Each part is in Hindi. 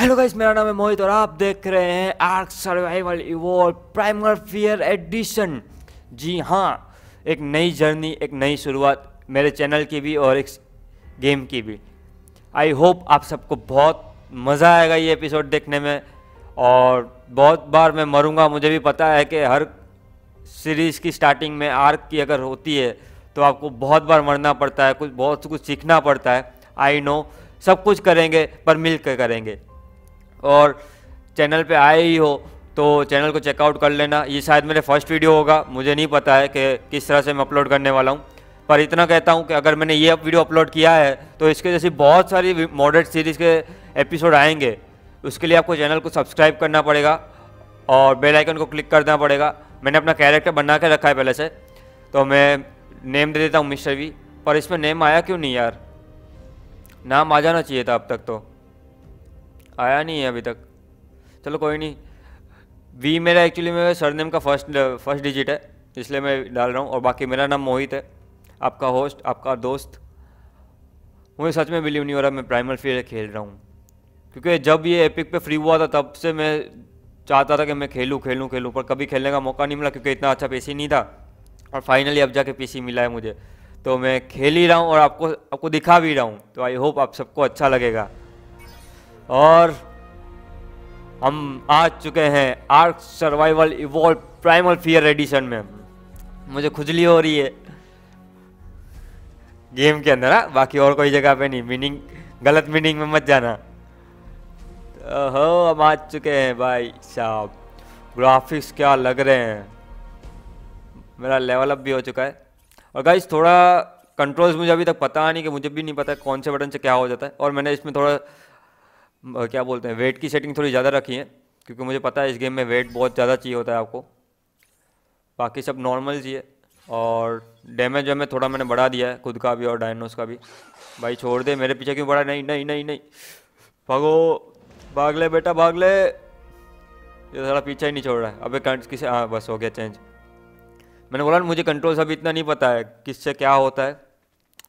हेलो गाइस मेरा नाम है मोहित और आप देख रहे हैं Ark survival evolve primal fear edition जी हाँ एक नई जर्नी एक नई शुरुआत मेरे चैनल की भी और एक गेम की भी आई होप आप सबको बहुत मज़ा आएगा ये एपिसोड देखने में और बहुत बार मैं मरूंगा मुझे भी पता है कि हर सीरीज़ की स्टार्टिंग में आर्क की अगर होती है तो आपको बहुत बार मरना पड़ता है कुछ बहुत कुछ सीखना पड़ता है आई नो सब कुछ करेंगे पर मिल करेंगे और चैनल पे आए ही हो तो चैनल को चेकआउट कर लेना ये शायद मेरे फर्स्ट वीडियो होगा मुझे नहीं पता है कि किस तरह से मैं अपलोड करने वाला हूँ पर इतना कहता हूँ कि अगर मैंने ये वीडियो अपलोड किया है तो इसके जैसी बहुत सारी मॉडर्न सीरीज़ के एपिसोड आएंगे उसके लिए आपको चैनल को सब्सक्राइब करना पड़ेगा और बेल आइकन को क्लिक करना पड़ेगा मैंने अपना कैरेक्टर बना के रखा है पहले से तो मैं नेम दे देता हूँ मिस्टर वी पर इसमें नेम आया क्यों नहीं यार नाम आ जाना चाहिए था अब तक तो आया नहीं है अभी तक चलो कोई नहीं वी मेरा एक्चुअली मेरे सरनेम का फर्स्ट फर्स्ट डिजिट है इसलिए मैं डाल रहा हूँ और बाकी मेरा नाम मोहित है आपका होस्ट आपका दोस्त मुझे सच में बिलीव नहीं हो रहा मैं प्राइमल फील खेल रहा हूँ क्योंकि जब ये एपिक पे फ्री हुआ था तब से मैं चाहता था कि मैं खेलूँ खेलूँ खेलूँ पर कभी खेलने का मौका नहीं मिला क्योंकि इतना अच्छा पीसी नहीं था और फाइनली अब जाके पीसी मिला है मुझे तो मैं खेल ही रहा हूँ और आपको आपको दिखा भी रहा हूँ तो आई होप आप सबको अच्छा लगेगा और हम आ चुके हैं Ark survival evolve primal fear edition में मुझे खुजली हो रही है गेम के अंदर हाँ बाकी और कोई जगह पे नहीं मीनिंग गलत मीनिंग में मत जाना हो हम आ चुके हैं भाई साहब ग्राफिक्स क्या लग रहे हैं मेरा लेवल अप भी हो चुका है और गाइज थोड़ा कंट्रोल्स मुझे अभी तक पता नहीं कि मुझे भी नहीं पता कौन से बटन से क्या हो जाता है और मैंने इसमें थोड़ा क्या बोलते हैं वेट की सेटिंग थोड़ी ज़्यादा रखी है क्योंकि मुझे पता है इस गेम में वेट बहुत ज़्यादा चाहिए होता है आपको बाकी सब नॉर्मल चाहिए और डैमेज वैमेज थोड़ा मैंने बढ़ा दिया है खुद का भी और डायनोस का भी भाई छोड़ दे मेरे पीछे क्यों बढ़ा नहीं नहीं नहीं नहीं भागो भाग ले बेटा भाग ले ये सारा पीछा ही नहीं छोड़ रहा है अबे किसे हाँ बस हो गया चेंज मैंने बोला मुझे कंट्रोल सब इतना नहीं पता है किससे क्या होता है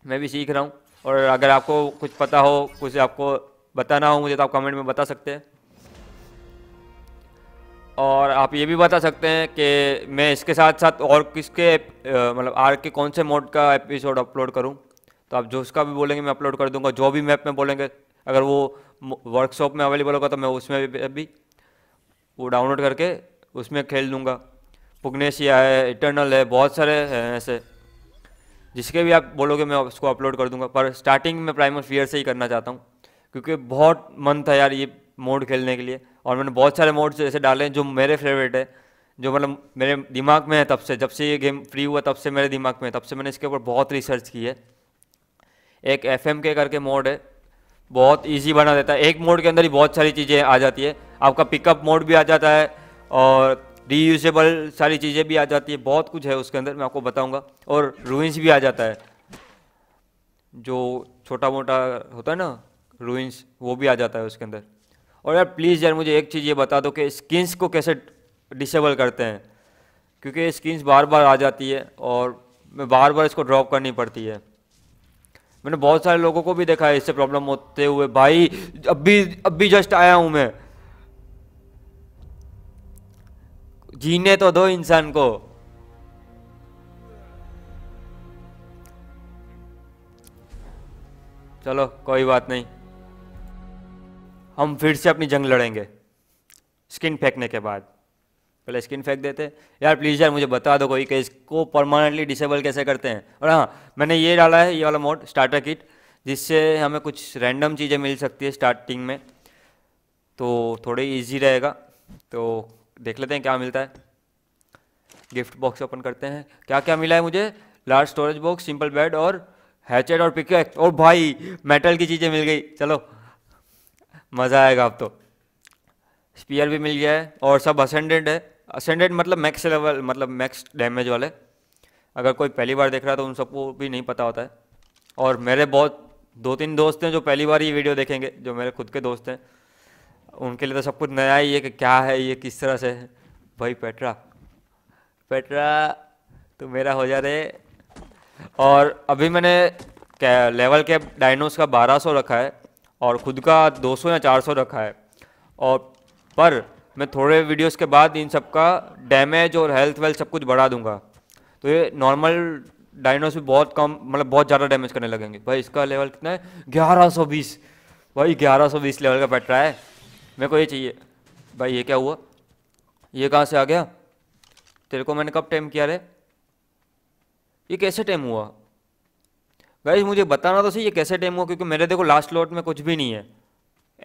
मैं भी सीख रहा हूँ और अगर आपको कुछ पता हो कुछ आपको बताना हो मुझे तो आप कमेंट में बता सकते हैं और आप ये भी बता सकते हैं कि मैं इसके साथ साथ और किसके मतलब आर के कौन से मोड का एपिसोड अपलोड करूं तो आप जो उसका भी बोलेंगे मैं अपलोड कर दूंगा जो भी मैप में बोलेंगे अगर वो वर्कशॉप में अवेलेबल होगा तो मैं उसमें भी अभी वो डाउनलोड करके उसमें खेल लूँगा पुग्नेशिया है इटर्नल है बहुत सारे हैं ऐसे जिसके भी आप बोलोगे मैं उसको अपलोड कर दूंगा पर स्टार्टिंग में प्राइमर फियर से ही करना चाहता हूँ क्योंकि बहुत मन था यार ये मोड खेलने के लिए और मैंने बहुत सारे मोड्स ऐसे डाले हैं जो मेरे फेवरेट है जो मतलब मेरे दिमाग में है तब से जब से ये गेम फ्री हुआ तब से मेरे दिमाग में है तब से मैंने इसके ऊपर बहुत रिसर्च की है एक एफ एम के करके मोड है बहुत ईजी बना देता है एक मोड के अंदर ही बहुत सारी चीज़ें आ जाती है आपका पिकअप मोड भी आ जाता है और रीयूजेबल सारी चीज़ें भी आ जाती है बहुत कुछ है उसके अंदर मैं आपको बताऊंगा और रूइंस भी आ जाता है जो छोटा मोटा होता है ना रूइंस वो भी आ जाता है उसके अंदर और यार प्लीज़ यार मुझे एक चीज़ ये बता दो कि स्किन्स को कैसे डिसेबल करते हैं क्योंकि स्किन्स बार बार आ जाती है और मैं बार बार इसको ड्रॉप करनी पड़ती है मैंने बहुत सारे लोगों को भी देखा है इससे प्रॉब्लम होते हुए भाई अब भी अब भी जस्ट आया हूँ मैं जीने तो दो इंसान को चलो कोई बात नहीं हम फिर से अपनी जंग लड़ेंगे स्किन फेंकने के बाद पहले स्किन फेंक देते यार प्लीज़ यार मुझे बता दो कोई कि इसको परमानेंटली डिसेबल कैसे करते हैं और हाँ मैंने ये डाला है ये वाला मोड स्टार्टर किट जिससे हमें कुछ रैंडम चीज़ें मिल सकती है स्टार्टिंग में तो थोड़े इजी रहेगा तो देख लेते हैं क्या मिलता है गिफ्ट बॉक्स ओपन करते हैं क्या क्या मिला है मुझे large storage box simple bed और हैचेड और पिक और भाई मेटल की चीज़ें मिल गई चलो मज़ा आएगा आप तो स्पीयर भी मिल गया है और सब असेंडेंट है असेंडेंट मतलब मैक्स लेवल मतलब मैक्स डैमेज वाले अगर कोई पहली बार देख रहा है तो उन सबको भी नहीं पता होता है और मेरे बहुत दो तीन दोस्त हैं जो पहली बार ये वीडियो देखेंगे जो मेरे खुद के दोस्त हैं उनके लिए तो सब कुछ नया ही है कि क्या है ये किस तरह से है भाई पेट्रा पेट्रा तो मेरा हो जा रहे और अभी मैंने क्या लेवल के डायनोस का 1200 रखा है और ख़ुद का 200 या 400 रखा है और पर मैं थोड़े वीडियोस के बाद इन सब का डैमेज और हेल्थ वेल्थ सब कुछ बढ़ा दूंगा तो ये नॉर्मल डायनोस भी बहुत कम मतलब बहुत ज़्यादा डैमेज करने लगेंगे भाई इसका लेवल कितना है ग्यारह सौ बीस भाई ग्यारह सौ बीस लेवल का पैट रहा है मेरे को ये चाहिए भाई ये क्या हुआ ये कहाँ से आ गया तेरे को मैंने कब टाइम किया रे ये कैसे टाइम हुआ भाई मुझे बताना तो सही ये कैसे टेम हुआ क्योंकि मेरे देखो लास्ट लॉट में कुछ भी नहीं है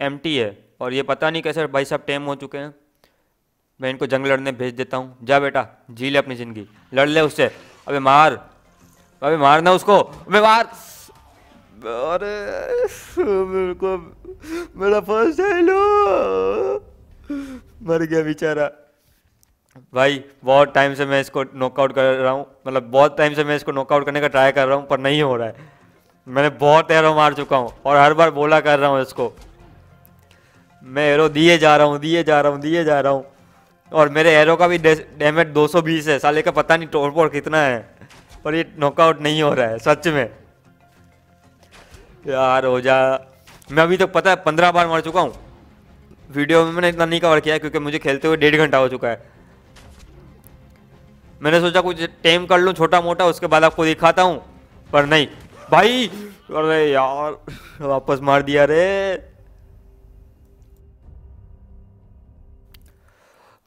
एम है और ये पता नहीं कैसे भाई साहब टेम हो चुके हैं मैं इनको जंग लड़ने भेज देता हूँ जा बेटा जी ले अपनी ज़िंदगी लड़ ले उससे अबे मार अबे मारना उसको अबे मार अरे मेरे को मेरा फर्स्ट मर गया बेचारा भाई बहुत टाइम से मैं इसको नॉकआउट कर रहा हूँ मतलब बहुत टाइम से मैं इसको नॉकआउट करने का ट्राई कर रहा हूँ पर नहीं हो रहा है मैंने बहुत एरो मार चुका हूँ और हर बार बोला कर रहा हूँ इसको मैं एरो दिए जा रहा हूँ दिए जा रहा हूँ दिए जा रहा हूँ और मेरे एरो का भी डैमेज 220 है साले का पता नहीं टोड़ पोल कितना है पर ये नॉकआउट नहीं हो रहा है सच में यार हो जा मैं अभी तक तो पता है पंद्रह बार मार चुका हूँ वीडियो में मैंने इतना नहीं कवर किया क्योंकि मुझे खेलते हुए डेढ़ घंटा हो चुका है मैंने सोचा कुछ टेम कर लूँ छोटा मोटा उसके बाद आपको दिखाता हूँ पर नहीं भाई अरे यार वापस मार दिया रे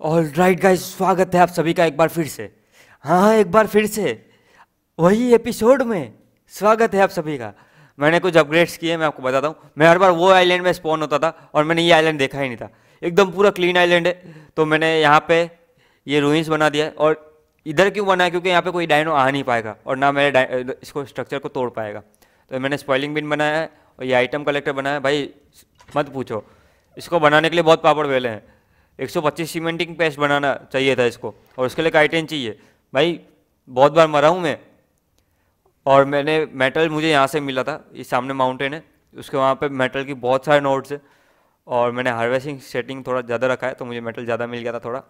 ऑल राइट गाइज स्वागत है आप सभी का एक बार फिर से हाँ, हाँ एक बार फिर से वही एपिसोड में स्वागत है आप सभी का मैंने कुछ अपग्रेड्स किए मैं आपको बताता हूँ मैं हर बार वो आइलैंड में स्पॉन होता था और मैंने ये आइलैंड देखा ही नहीं था एकदम पूरा क्लीन आइलैंड है तो मैंने यहाँ पे ये रूइंस बना दिया और इधर क्यों बना है क्योंकि यहाँ पे कोई डायनो आ नहीं पाएगा और ना मेरे इसको स्ट्रक्चर को तोड़ पाएगा तो मैंने स्पॉइलिंग बिन बनाया है और ये आइटम कलेक्टर बनाया है भाई मत पूछो इसको बनाने के लिए बहुत पापड़ वेले हैं 125 सीमेंटिंग पेस्ट बनाना चाहिए था इसको और उसके लिए काइटेन चाहिए भाई बहुत बार मरा हूँ मैं और मैंने मेटल मुझे यहाँ से मिला था ये सामने माउंटेन है उसके वहाँ पे मेटल की बहुत सारे नोट्स है और मैंने हार्वेस्टिंग सेटिंग थोड़ा ज़्यादा रखा है तो मुझे मेटल ज़्यादा मिल गया था थोड़ा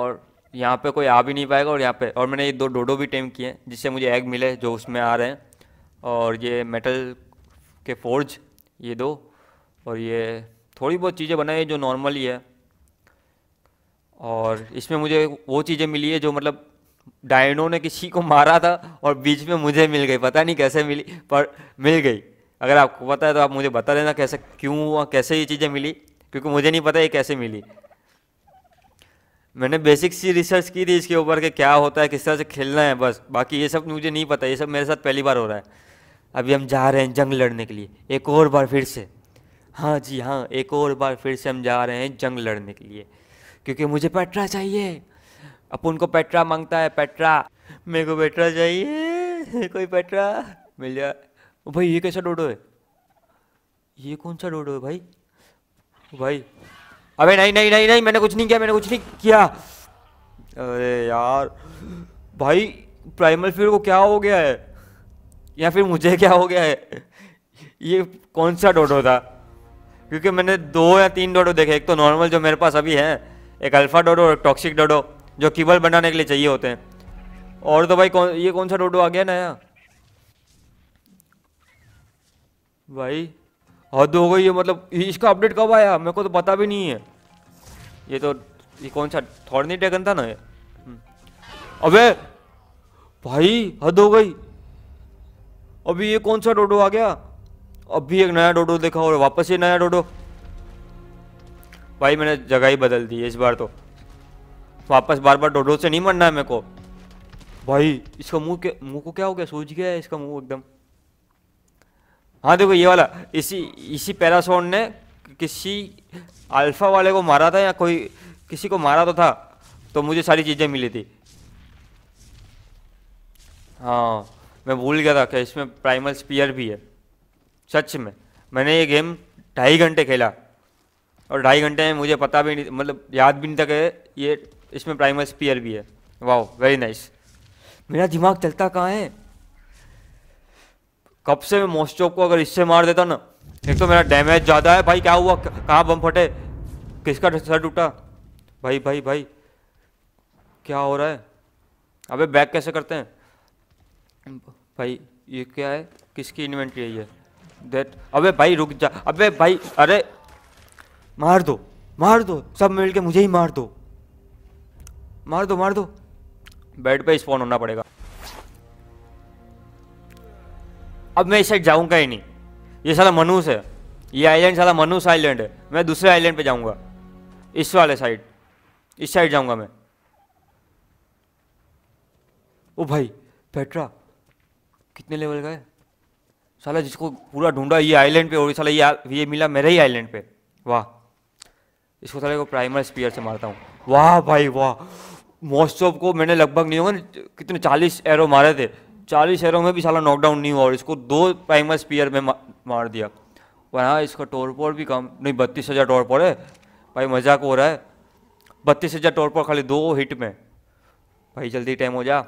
और यहाँ पे कोई आ भी नहीं पाएगा और यहाँ पे और मैंने ये दो डोडो भी टेम किए हैं जिससे मुझे एग मिले जो उसमें आ रहे हैं और ये मेटल के फोर्ज ये दो और ये थोड़ी बहुत चीज़ें बनाई जो नॉर्मल ही है और इसमें मुझे वो चीज़ें मिली है जो मतलब डायनो ने किसी को मारा था और बीच में मुझे मिल गई पता नहीं कैसे मिली पर मिल गई अगर आपको पता है तो आप मुझे बता देना कैसे क्यों हुआ कैसे ये चीज़ें मिली क्योंकि मुझे नहीं पता ये कैसे मिली मैंने बेसिक सी रिसर्च की थी इसके ऊपर कि क्या होता है किस तरह से खेलना है बस बाकी ये सब मुझे नहीं पता ये सब मेरे साथ पहली बार हो रहा है अभी हम जा रहे हैं जंग लड़ने के लिए एक और बार फिर से हाँ जी हाँ एक और बार फिर से हम जा रहे हैं जंग लड़ने के लिए क्योंकि मुझे पेट्रा चाहिए अपन को पेट्रा मांगता है पेट्रा मेरे को पेट्रा चाहिए कोई पेट्रा मिल जाए भाई ये कैसा डोडो है ये कौन सा डोडो है भाई भाई अबे नहीं नहीं नहीं नहीं मैंने कुछ नहीं किया मैंने कुछ नहीं किया अरे यार भाई प्राइमल फील्ड को क्या हो गया है या फिर मुझे क्या हो गया है ये कौन सा डोडो था क्योंकि मैंने दो या तीन डोडो देखे एक तो नॉर्मल जो मेरे पास अभी है एक अल्फा डोडो और एक टॉक्सिक डोडो जो कीबल बनाने के लिए चाहिए होते हैं और तो भाई कौन ये कौन सा डोडो आ गया नया भाई हद हो गई है मतलब इसका अपडेट कब आया मेरे को तो पता भी नहीं है ये तो ये कौन सा नहीं ड्रैगन था ना ये हम्म। अबे भाई हद हो गई अभी ये कौन सा डोडो आ गया अभी एक नया डोडो देखा और वापस ये नया डोडो भाई मैंने जगह ही बदल दी है इस बार तो वापस बार बार डोडो से नहीं मरना है मेरे को भाई इसका मुंह के मुंह को क्या हो गया सूझ गया है इसका मुंह एकदम हाँ देखो ये वाला इसी इसी पैरासोन ने किसी अल्फा वाले को मारा था या कोई किसी को मारा तो था तो मुझे सारी चीज़ें मिली थी हाँ मैं भूल गया था कि इसमें प्राइमल स्पीयर भी है सच में मैंने ये गेम ढाई घंटे खेला और ढाई घंटे में मुझे पता भी नहीं मतलब याद भी नहीं था कि ये इसमें प्राइमल स्पीयर भी है वाह वेरी नाइस मेरा दिमाग चलता कहाँ है कब से मैं मोस्टोप को अगर इससे मार देता ना एक तो मेरा डैमेज ज़्यादा है भाई क्या हुआ कहाँ बम फटे किसका सर टूटा भाई भाई भाई क्या हो रहा है अबे बैक कैसे करते हैं भाई ये क्या है किसकी इन्वेंट्री है ये देट अबे भाई रुक जा अबे भाई अरे मार दो मार दो सब मिल के मुझे ही मार दो मार दो मार दो बेड पे स्पॉन होना पड़ेगा अब मैं इस साइड जाऊँगा ही नहीं ये सारा मनुष है ये आइलैंड सारा मनुष आइलैंड है मैं दूसरे आइलैंड पे जाऊँगा इस वाले साइड इस साइड जाऊंगा मैं ओ भाई पेट्रा कितने लेवल का है साला जिसको पूरा ढूंढा ये आइलैंड पे और साला ये ये मिला मेरे ही आइलैंड पे वाह इसको साले को प्राइमर स्पीयर से मारता हूँ वाह भाई वाह मोस्ट ऑफ को मैंने लगभग नहीं होगा कितने चालीस एरो मारे थे चालीस शहरों में भी साला नॉकडाउन नहीं हुआ और इसको दो प्राइमर स्पीयर में मार दिया और हाँ इसका टोरपोर भी कम नहीं बत्तीस हज़ार टोरपोर है भाई मजाक हो रहा है बत्तीस हज़ार टोरपोर खाली दो हिट में भाई जल्दी टाइम हो जा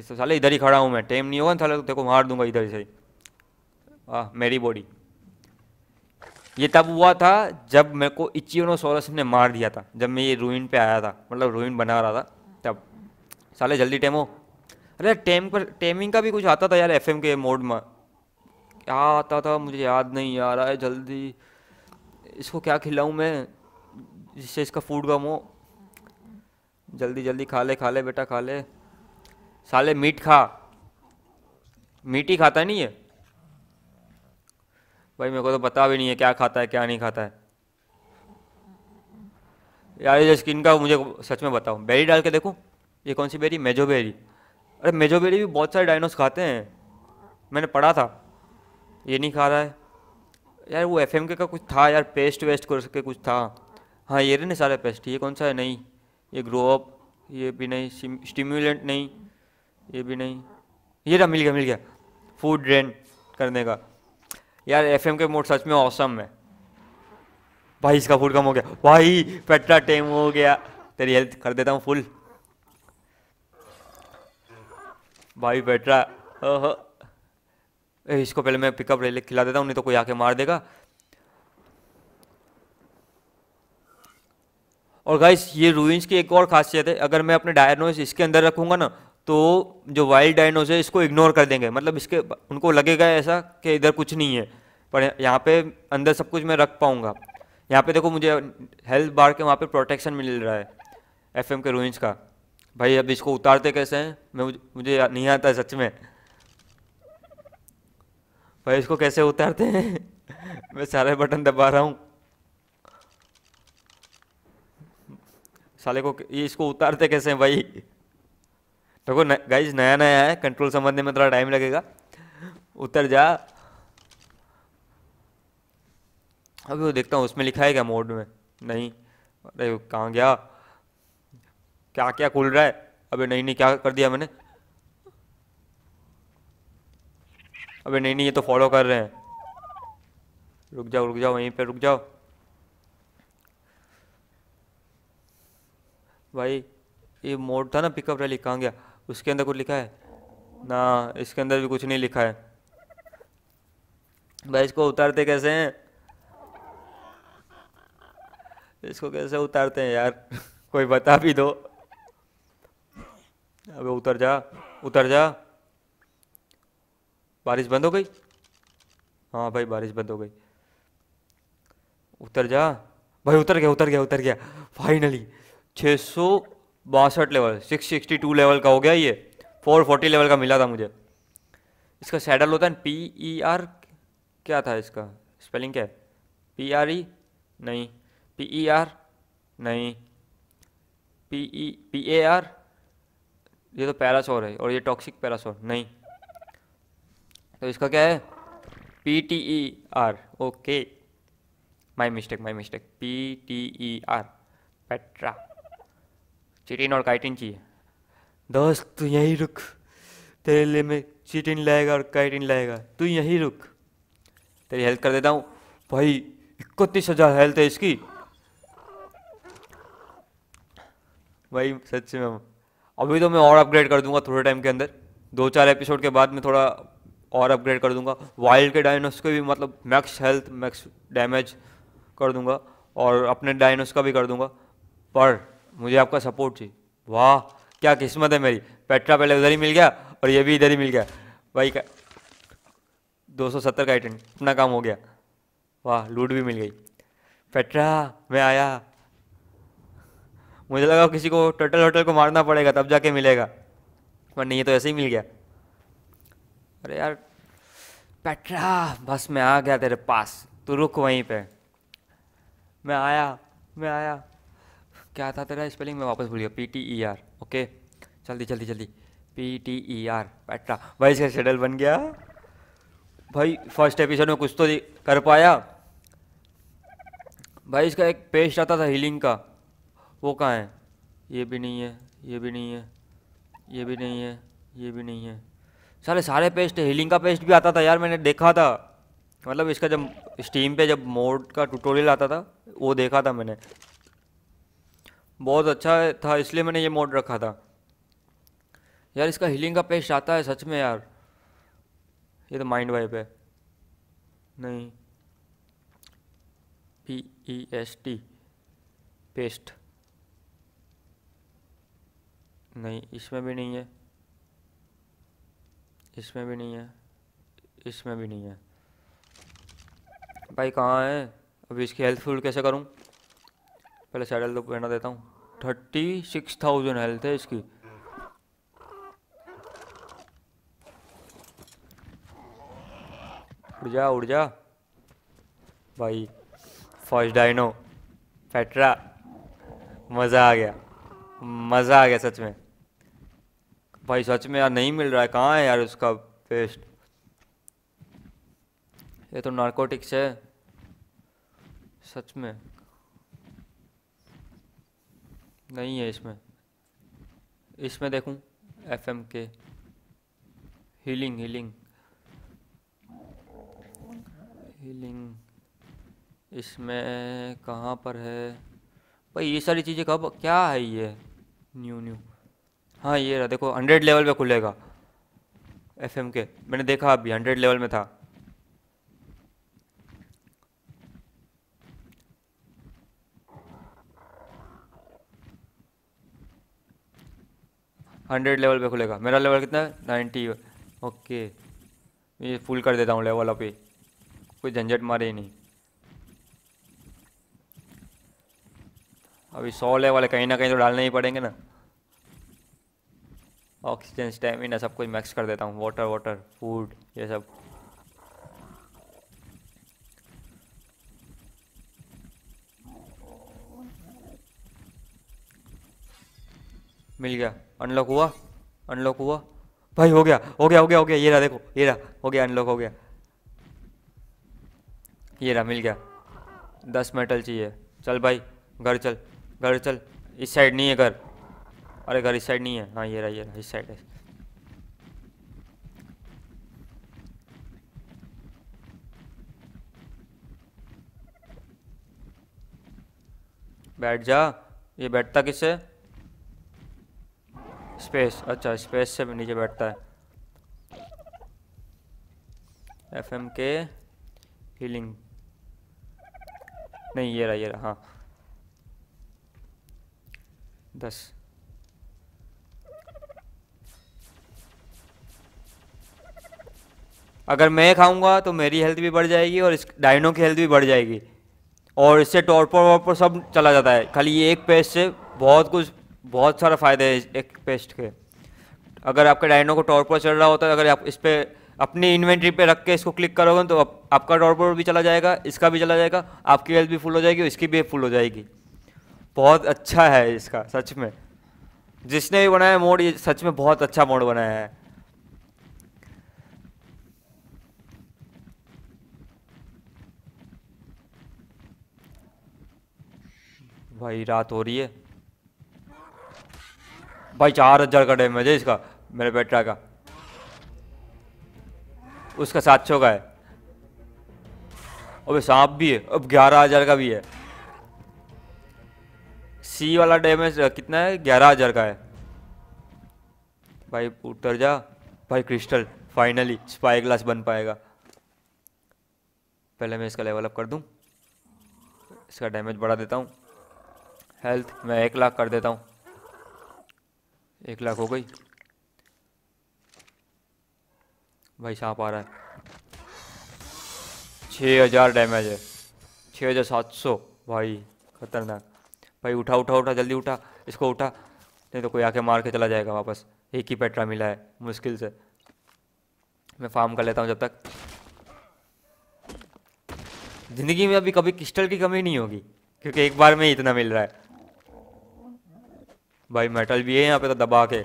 इस साले इधर ही खड़ा हूँ मैं टाइम नहीं होगा ना साले देखो तो मार दूंगा इधर से आ, मेरी बॉडी ये तब हुआ था जब मेरे को सोरस ने मार दिया था जब मैं ये रूइन पे आया था मतलब रूइन बना रहा था तब साले जल्दी टाइम हो अरे टेम पर टेमिंग का भी कुछ आता था यार एफ के मोड में क्या आता था मुझे याद नहीं आ रहा है जल्दी इसको क्या खिलाऊँ मैं जिससे इसका फूड कम हो जल्दी जल्दी खा ले खा ले बेटा खा ले साले मीट खा मीट ही खाता है नहीं ये भाई मेरे को तो पता भी नहीं है क्या खाता है क्या नहीं खाता है यार ये स्किन का मुझे सच में बताओ बेरी डाल के देखो ये कौन सी बेरी मेजो बेरी अरे मेजोबेरी भी बहुत सारे डायनोस खाते हैं मैंने पढ़ा था ये नहीं खा रहा है यार वो एफ के का कुछ था यार पेस्ट वेस्ट कर सके कुछ था हाँ ये नहीं सारे पेस्ट ये कौन सा है नहीं ये ग्रो अप ये भी नहीं स्टिम्यूलेंट नहीं ये भी नहीं ये रहा मिल गया मिल गया फूड ड्रेन करने का यार एफ के मोड सच में औसम है भाई इसका फूड कम हो गया भाई पेट्रा टेम हो गया तेरी हेल्थ कर देता हूँ फुल भाई बैठ रहा है इसको पहले मैं पिकअप ले खिला देता हूँ नहीं तो कोई आके मार देगा और गाइस ये रूइंस की एक और खासियत है अगर मैं अपने डायनोस इसके अंदर रखूँगा ना तो जो वाइल्ड डायनोस है इसको इग्नोर कर देंगे मतलब इसके उनको लगेगा ऐसा कि इधर कुछ नहीं है पर यहाँ पे अंदर सब कुछ मैं रख पाऊँगा यहाँ पे देखो मुझे हेल्थ बार के वहाँ पे प्रोटेक्शन मिल रहा है एफएम के रूइंस का भाई अब इसको उतारते कैसे हैं मैं मुझे नहीं आता सच में भाई इसको कैसे उतारते हैं मैं सारे बटन दबा रहा हूँ साले को ये इसको उतारते कैसे हैं भाई देखो तो गाइज नया नया है कंट्रोल संबंध में थोड़ा टाइम लगेगा उतर जा अभी वो देखता हूँ उसमें लिखा है क्या मोड में नहीं अरे कहाँ गया क्या क्या खुल रहा है अबे नहीं नहीं क्या कर दिया मैंने अबे नहीं नहीं ये तो फॉलो कर रहे हैं रुक जाओ रुक जाओ वहीं पे रुक जाओ भाई ये मोड था ना पिकअप रैली कहाँ गया उसके अंदर कुछ लिखा है ना इसके अंदर भी कुछ नहीं लिखा है भाई इसको उतारते कैसे हैं इसको कैसे उतारते हैं यार कोई बता भी दो अबे उतर जा उतर जा बारिश बंद हो गई हाँ भाई बारिश बंद हो गई उतर जा भाई उतर गया उतर गया उतर गया फाइनली छः सौ बासठ level six sixty two level का हो गया ये फोर फोर्टी लेवल का मिला था मुझे इसका सैडल होता है पी ई आर क्या था इसका स्पेलिंग क्या है पी आर ई नहीं पी ई आर नहीं P E P A R ये तो पैरासोर है और ये टॉक्सिक पैरासोर नहीं तो इसका क्या है P T E R okay my mistake my mistake P T E R पेट्रा चिटिन और काइटिन चाहिए दोस्त तू यहीं रुक तेरे लिए मैं चिटिन लाएगा और काइटिन लाएगा तू यहीं रुक तेरी हेल्प कर देता हूँ भाई इकतीस हजार हेल्थ है इसकी भाई सच में अभी तो मैं और अपग्रेड कर दूंगा थोड़े टाइम के अंदर दो चार एपिसोड के बाद मैं थोड़ा और अपग्रेड कर दूंगा वाइल्ड के डायनोस को भी मतलब मैक्स हेल्थ मैक्स डैमेज कर दूंगा और अपने डायनोस का भी कर दूंगा पर मुझे आपका सपोर्ट चाहिए वाह क्या किस्मत है मेरी पेट्रा पहले उधर ही मिल गया और ये भी इधर ही मिल गया भाई का दो का आइटम अपना काम हो गया वाह लूट भी मिल गई पेट्रा मैं आया मुझे लगा किसी को टर्टल होटल को मारना पड़ेगा तब जाके मिलेगा पर नहीं तो ऐसे ही मिल गया अरे यार पेट्रा बस मैं आ गया तेरे पास तू रुक वहीं पे मैं आया मैं आया क्या था तेरा स्पेलिंग मैं वापस भूल गया P T E R okay जल्दी जल्दी जल्दी पी टी ई आर पेट्रा भाई इसका शेडल बन गया भाई फर्स्ट एपिसोड में कुछ तो कर पाया भाई इसका एक पेस्ट आता था हीलिंग का वो कहाँ है ये भी नहीं है ये भी नहीं है ये भी नहीं है ये भी नहीं है सारे सारे पेस्ट हीलिंग का पेस्ट भी आता था यार मैंने देखा था मतलब इसका जब स्टीम पे जब मोड का ट्यूटोरियल आता था वो देखा था मैंने बहुत अच्छा था इसलिए मैंने ये मोड रखा था यार इसका हीलिंग का पेस्ट आता है सच में यार ये तो माइंड वाइप है नहीं P E S T paste नहीं इसमें भी नहीं है इसमें भी नहीं है इसमें भी नहीं है भाई कहाँ है अभी इसकी हेल्थ फुल कैसे करूँ पहले सैडल तो पहना देता हूँ थर्टी सिक्स थाउजेंड हेल्थ है इसकी उड़ जा उड़ जा भाई फर्स्ट डाइनो फेटरा मज़ा आ गया मज़ा आ गया सच में भाई सच में यार नहीं मिल रहा है कहाँ है यार उसका पेस्ट ये तो नार्कोटिक्स है सच में नहीं है इसमें इसमें देखूं एफ एम के हीलिंग हीलिंग हीलिंग इसमें कहाँ पर है भाई ये सारी चीज़ें कब क्या है ये न्यू न्यू हाँ ये रहा देखो हंड्रेड लेवल पे खुलेगा एफ के मैंने देखा अभी हंड्रेड लेवल में था हंड्रेड लेवल पे खुलेगा मेरा लेवल कितना है नाइन्टी ओके ये फुल कर देता हूँ लेवल अभी कोई झंझट मारे ही नहीं अभी सौ लेवल है कहीं ना कहीं तो डालने ही पड़ेंगे ना ऑक्सीजन स्टेमिना सब कुछ मैक्स कर देता हूँ वाटर वाटर फूड ये सब मिल गया अनलॉक हुआ अनलॉक हुआ भाई हो गया हो गया हो गया हो गया ये रहा देखो ये रहा हो गया अनलॉक हो गया ये रहा मिल गया दस मेटल चाहिए चल भाई घर चल घर चल इस साइड नहीं है घर अरे घर इस साइड नहीं है हाँ ये रहा ये रहा इस साइड है बैठ जा ये बैठता किससे स्पेस अच्छा स्पेस से नीचे बैठता है एफ एम के हीलिंग नहीं ये रहा ये रहा हाँ दस अगर मैं खाऊंगा तो मेरी हेल्थ भी बढ़ जाएगी और इस डाइनो की हेल्थ भी बढ़ जाएगी और इससे टॉर्पर वॉर्पर सब चला जाता है खाली ये एक पेस्ट से बहुत कुछ बहुत सारा फ़ायदा है एक पेस्ट के अगर आपके डाइनो को टॉर्पर चल रहा होता है अगर आप इस पर अपनी इन्वेंट्री पे रख के इसको क्लिक करोगे तो आप, आपका टॉर्पर भी चला जाएगा इसका भी चला जाएगा आपकी हेल्थ भी फुल हो जाएगी इसकी भी फुल हो जाएगी बहुत अच्छा है इसका सच में जिसने भी बनाया मोड ये सच में बहुत अच्छा मोड बनाया है भाई रात हो रही है भाई चार हजार का डैमेज है इसका मेरे बेटा का उसका सात सौ का है अबे सांप भी है अब ग्यारह हजार का भी है सी वाला डैमेज कितना है ग्यारह हजार का है भाई उतर जा भाई क्रिस्टल फाइनली स्पाई ग्लास बन पाएगा पहले मैं इसका लेवल अप कर दूं इसका डैमेज बढ़ा देता हूँ हेल्थ मैं एक लाख कर देता हूँ एक लाख हो गई भाई सांप आ रहा है छः हज़ार डैमेज है छः हज़ार सात सौ भाई खतरनाक भाई उठा उठा उठा जल्दी उठा इसको उठा नहीं तो कोई आके मार के चला जाएगा वापस एक ही पेट्रा मिला है मुश्किल से मैं फार्म कर लेता हूँ जब तक ज़िंदगी में अभी कभी क्रिस्टल की कमी नहीं होगी क्योंकि एक बार में ही इतना मिल रहा है भाई मेटल भी है यहाँ पे तो दबा के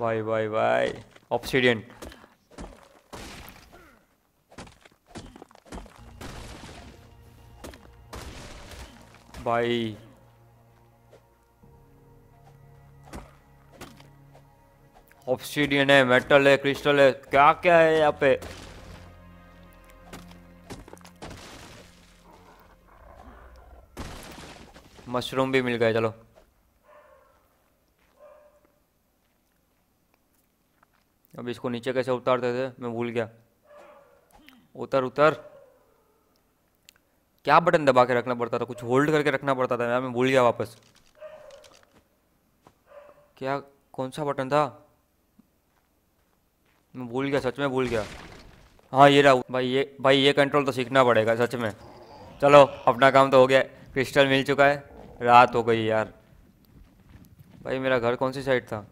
भाई भाई भाई ऑप्सीडेंट भाई ऑप्सीडियन है मेटल है क्रिस्टल है क्या क्या है यहाँ पे मशरूम भी मिल गए चलो अब इसको नीचे कैसे उतारते थे मैं भूल गया उतर उतर क्या बटन दबा के रखना पड़ता था कुछ होल्ड करके रखना पड़ता था यार मैं भूल गया वापस क्या कौन सा बटन था मैं भूल गया सच में भूल गया हाँ ये रहा भाई ये भाई ये कंट्रोल तो सीखना पड़ेगा सच में चलो अपना काम तो हो गया क्रिस्टल मिल चुका है रात हो गई यार भाई मेरा घर कौन सी साइड था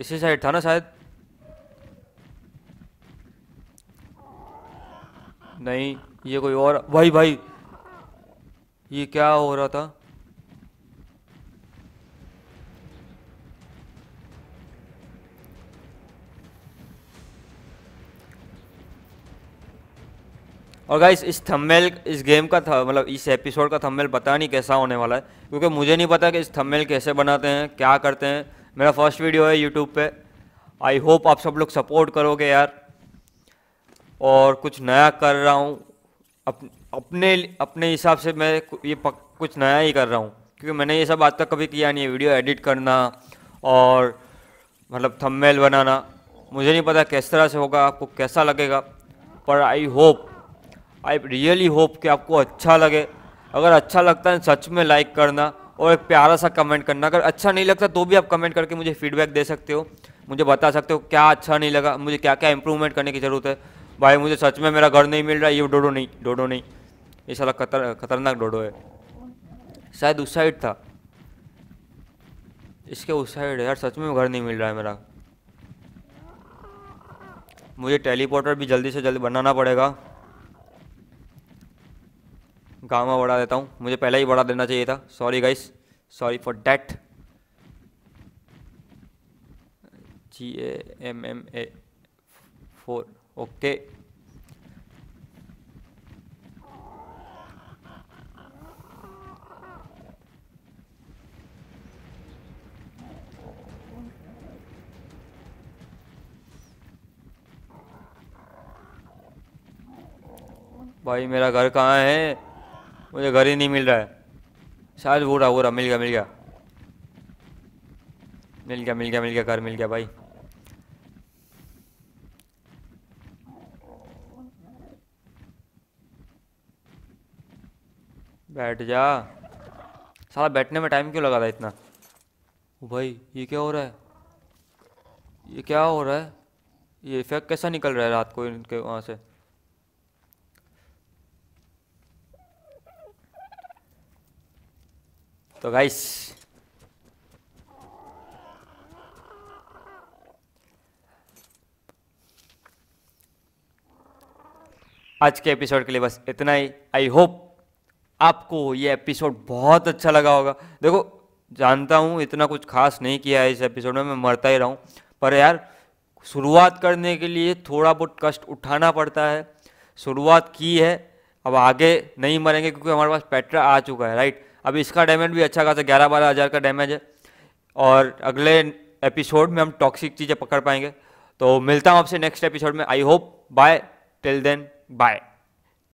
इसी साइड था ना शायद नहीं ये कोई और भाई भाई ये क्या हो रहा था और गाइस इस थंबनेल इस गेम का था मतलब इस एपिसोड का थंबनेल पता नहीं कैसा होने वाला है क्योंकि मुझे नहीं पता कि इस थंबनेल कैसे बनाते हैं क्या करते हैं मेरा फर्स्ट वीडियो है यूट्यूब पे आई होप आप सब लोग सपोर्ट करोगे यार और कुछ नया कर रहा हूँ अप, अपने अपने हिसाब से मैं ये पक, कुछ नया ही कर रहा हूँ क्योंकि मैंने ये सब आज तक कभी किया नहीं है वीडियो एडिट करना और मतलब थंबनेल बनाना मुझे नहीं पता किस तरह से होगा आपको कैसा लगेगा पर I hope I really hope कि आपको अच्छा लगे अगर अच्छा लगता है सच में लाइक करना और एक प्यारा सा कमेंट करना अगर अच्छा नहीं लगता तो भी आप कमेंट करके मुझे फीडबैक दे सकते हो मुझे बता सकते हो क्या अच्छा नहीं लगा मुझे क्या क्या इंप्रूवमेंट करने की ज़रूरत है भाई मुझे सच में मेरा घर नहीं मिल रहा ये डोडो नहीं डोडो नहीं ये सारा खतर खतरनाक डोडो है शायद उस साइड था इसके उस साइड है यार सच में घर नहीं मिल रहा है मेरा मुझे टेलीपोर्टर भी जल्दी से जल्दी बनाना पड़ेगा गामा बढ़ा देता हूँ मुझे पहले ही बढ़ा देना चाहिए था sorry guys sorry for that G A M M A four okay भाई मेरा घर कहाँ है मुझे घर ही नहीं मिल रहा है शायद वो रहा वो रहा मिल गया मिल गया मिल गया मिल गया मिल गया घर मिल गया भाई बैठ जा साला बैठने में टाइम क्यों लगा था इतना ओ भाई ये क्या हो रहा है ये क्या हो रहा है ये इफेक्ट कैसा निकल रहा है रात को इनके वहाँ से तो गाइस आज के एपिसोड के लिए बस इतना ही आई होप आपको ये एपिसोड बहुत अच्छा लगा होगा देखो जानता हूँ इतना कुछ खास नहीं किया है इस एपिसोड में मैं मरता ही रहा पर यार शुरुआत करने के लिए थोड़ा बहुत कष्ट उठाना पड़ता है शुरुआत की है अब आगे नहीं मरेंगे क्योंकि हमारे पास पेट्रा आ चुका है राइट अब इसका डैमेज भी अच्छा खासा ग्यारह बारह हज़ार का डैमेज है और अगले एपिसोड में हम टॉक्सिक चीज़ें पकड़ पाएंगे तो मिलता हूँ आपसे नेक्स्ट एपिसोड में I hope bye till then bye